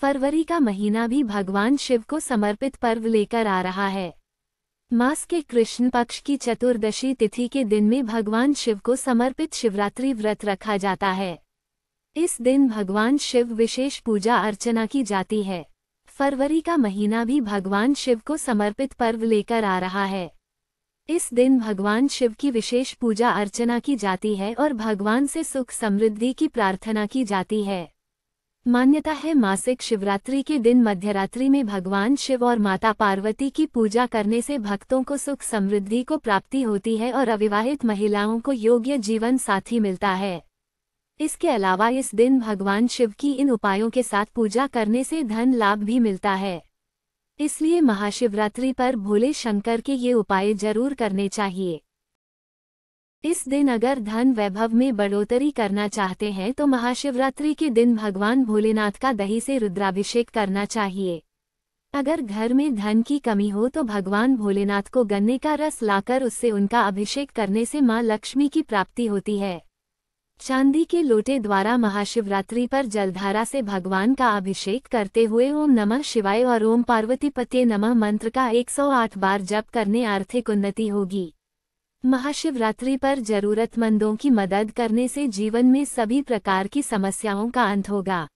फरवरी का महीना भी भगवान शिव को समर्पित पर्व लेकर आ रहा है मास के कृष्ण पक्ष की चतुर्दशी तिथि के दिन में भगवान शिव को समर्पित शिवरात्रि व्रत रखा जाता है इस दिन भगवान शिव विशेष पूजा अर्चना की जाती है फरवरी का महीना भी भगवान शिव को समर्पित पर्व लेकर आ रहा है इस दिन भगवान शिव की विशेष पूजा अर्चना की जाती है और भगवान से सुख समृद्धि की प्रार्थना की जाती है मान्यता है मासिक शिवरात्रि के दिन मध्यरात्रि में भगवान शिव और माता पार्वती की पूजा करने से भक्तों को सुख समृद्धि को प्राप्ति होती है और अविवाहित महिलाओं को योग्य जीवन साथी मिलता है इसके अलावा इस दिन भगवान शिव की इन उपायों के साथ पूजा करने से धन लाभ भी मिलता है इसलिए महाशिवरात्रि पर भोले शंकर के ये उपाय जरूर करने चाहिए इस दिन अगर धन वैभव में बढ़ोतरी करना चाहते हैं तो महाशिवरात्रि के दिन भगवान भोलेनाथ का दही से रुद्राभिषेक करना चाहिए अगर घर में धन की कमी हो तो भगवान भोलेनाथ को गन्ने का रस लाकर उससे उनका अभिषेक करने से मां लक्ष्मी की प्राप्ति होती है चांदी के लोटे द्वारा महाशिवरात्रि पर जलधारा से भगवान का अभिषेक करते हुए ओम नमः शिवाय और ओम पार्वती पते नमः मंत्र का 108 बार जप करने आर्थिक उन्नति होगी महाशिवरात्रि पर जरूरतमंदों की मदद करने से जीवन में सभी प्रकार की समस्याओं का अंत होगा